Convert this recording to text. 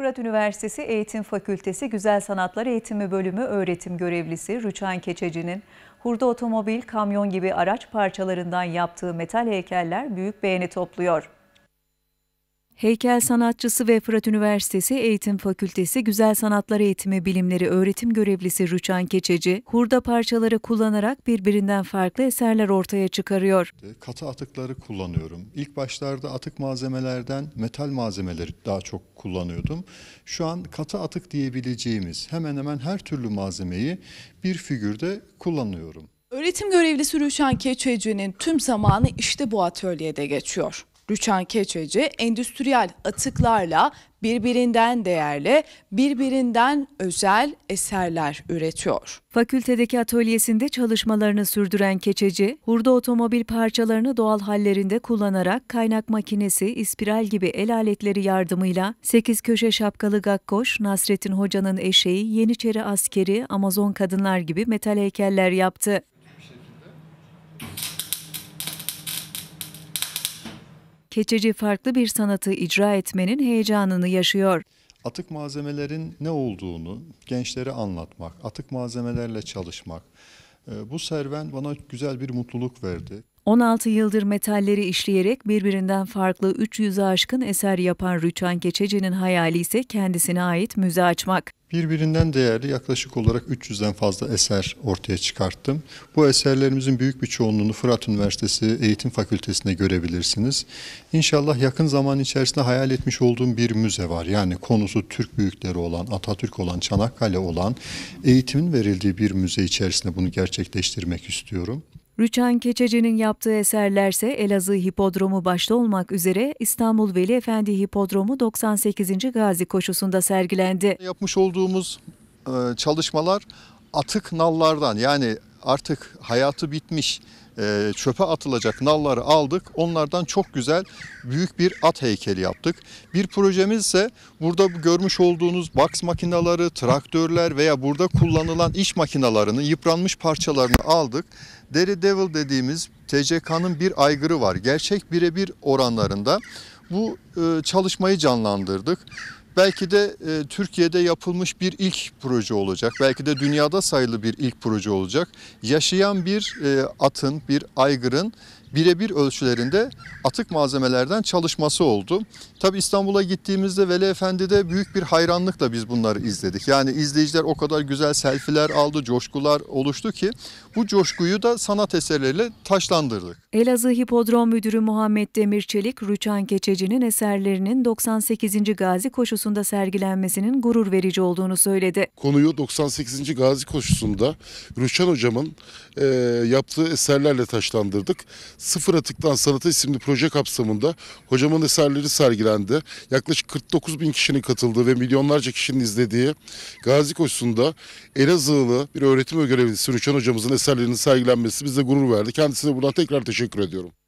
Fırat Üniversitesi Eğitim Fakültesi Güzel Sanatlar Eğitimi Bölümü öğretim görevlisi Rüçhan Keçeci'nin hurda otomobil, kamyon gibi araç parçalarından yaptığı metal heykeller büyük beğeni topluyor. Heykel sanatçısı ve Fırat Üniversitesi Eğitim Fakültesi Güzel Sanatlar Eğitimi Bilimleri öğretim görevlisi Rüçhan Keçeci, hurda parçaları kullanarak birbirinden farklı eserler ortaya çıkarıyor. E, katı atıkları kullanıyorum. İlk başlarda atık malzemelerden metal malzemeleri daha çok kullanıyordum. Şu an katı atık diyebileceğimiz hemen hemen her türlü malzemeyi bir figürde kullanıyorum. Öğretim görevlisi Rüçhan Keçeci'nin tüm zamanı işte bu atölyede geçiyor. Rüçhan Keçeci endüstriyel atıklarla birbirinden değerli, birbirinden özel eserler üretiyor. Fakültedeki atölyesinde çalışmalarını sürdüren Keçeci, hurda otomobil parçalarını doğal hallerinde kullanarak kaynak makinesi, ispiral gibi el aletleri yardımıyla 8 köşe şapkalı gakkoş, Nasrettin Hoca'nın eşeği, Yeniçeri askeri, Amazon kadınlar gibi metal heykeller yaptı. keçeci farklı bir sanatı icra etmenin heyecanını yaşıyor. Atık malzemelerin ne olduğunu gençlere anlatmak, atık malzemelerle çalışmak, e, bu serven bana güzel bir mutluluk verdi. 16 yıldır metalleri işleyerek birbirinden farklı 300'ü aşkın eser yapan Rüçhan Keçeci'nin hayali ise kendisine ait müze açmak. Birbirinden değerli yaklaşık olarak 300'den fazla eser ortaya çıkarttım. Bu eserlerimizin büyük bir çoğunluğunu Fırat Üniversitesi Eğitim Fakültesi'nde görebilirsiniz. İnşallah yakın zaman içerisinde hayal etmiş olduğum bir müze var. Yani konusu Türk büyükleri olan, Atatürk olan, Çanakkale olan eğitimin verildiği bir müze içerisinde bunu gerçekleştirmek istiyorum. Rüçhan Keçeci'nin yaptığı eserlerse Elazığ Hipodromu başta olmak üzere İstanbul Veli Efendi Hipodromu 98. Gazi koşusunda sergilendi. Yapmış olduğumuz e, çalışmalar atık nallardan yani artık hayatı bitmiş e, çöpe atılacak nalları aldık. Onlardan çok güzel büyük bir at heykeli yaptık. Bir projemiz ise burada görmüş olduğunuz box makinaları, traktörler veya burada kullanılan iş makinalarının yıpranmış parçalarını aldık. Dere Devil dediğimiz TCK'nın bir aygırı var. Gerçek birebir oranlarında. Bu e, çalışmayı canlandırdık belki de e, Türkiye'de yapılmış bir ilk proje olacak. Belki de dünyada sayılı bir ilk proje olacak. Yaşayan bir e, atın, bir aygırın birebir ölçülerinde atık malzemelerden çalışması oldu. Tabi İstanbul'a gittiğimizde Veli Efendi'de büyük bir hayranlıkla biz bunları izledik. Yani izleyiciler o kadar güzel selfiler aldı, coşkular oluştu ki bu coşkuyu da sanat eserleriyle taşlandırdık. Elazığ Hipodrom Müdürü Muhammed Demir Çelik, Rüçhan Keçeci'nin eserlerinin 98. Gazi Koşusu'nda sergilenmesinin gurur verici olduğunu söyledi. Konuyu 98. Gazi Koşusu'nda Rüçhan Hocam'ın e, yaptığı eserlerle taşlandırdık. Sıfır Atıktan Sanata isimli proje kapsamında hocamın eserleri sergilendi. Yaklaşık 49 bin kişinin katıldığı ve milyonlarca kişinin izlediği Gazi Koşusu'nda Elazığlı bir öğretim görevlisi Rüçhan hocamızın eserlerinin sergilenmesi bize gurur verdi. Kendisine buradan tekrar teşekkür ediyorum.